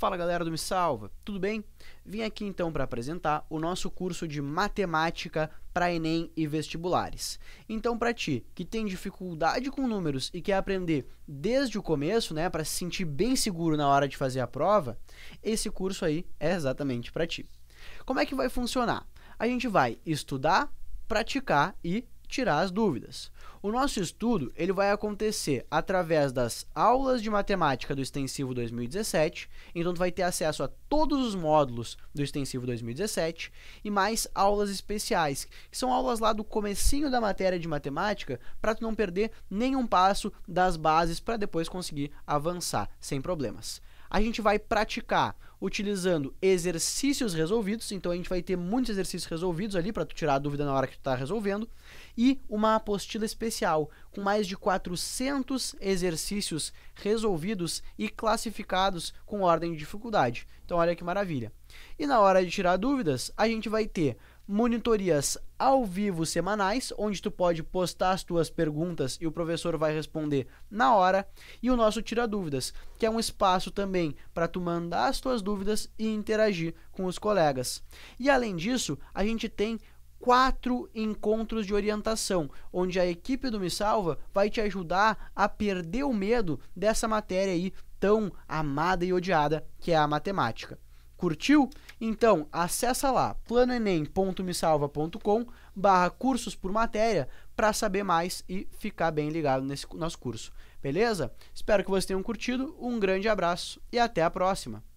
Fala galera do Me Salva, tudo bem? Vim aqui então para apresentar o nosso curso de matemática para Enem e vestibulares. Então, para ti que tem dificuldade com números e quer aprender desde o começo, né, para se sentir bem seguro na hora de fazer a prova, esse curso aí é exatamente para ti. Como é que vai funcionar? A gente vai estudar, praticar e tirar as dúvidas. O nosso estudo ele vai acontecer através das aulas de matemática do extensivo 2017, então tu vai ter acesso a todos os módulos do extensivo 2017 e mais aulas especiais, que são aulas lá do comecinho da matéria de matemática, para tu não perder nenhum passo das bases para depois conseguir avançar sem problemas. A gente vai praticar utilizando exercícios resolvidos, então a gente vai ter muitos exercícios resolvidos ali para tu tirar a dúvida na hora que tu está resolvendo, e uma apostila especial com mais de 400 exercícios resolvidos e classificados com ordem de dificuldade. Então olha que maravilha. E na hora de tirar dúvidas, a gente vai ter monitorias ao vivo semanais, onde tu pode postar as tuas perguntas e o professor vai responder na hora, e o nosso Tira Dúvidas, que é um espaço também para tu mandar as tuas dúvidas e interagir com os colegas. E além disso, a gente tem quatro encontros de orientação, onde a equipe do Me Salva vai te ajudar a perder o medo dessa matéria aí tão amada e odiada que é a matemática. Curtiu? Então, acessa lá planoenem.mesalva.com barra cursos por matéria para saber mais e ficar bem ligado nesse nosso curso. Beleza? Espero que vocês tenham curtido, um grande abraço e até a próxima!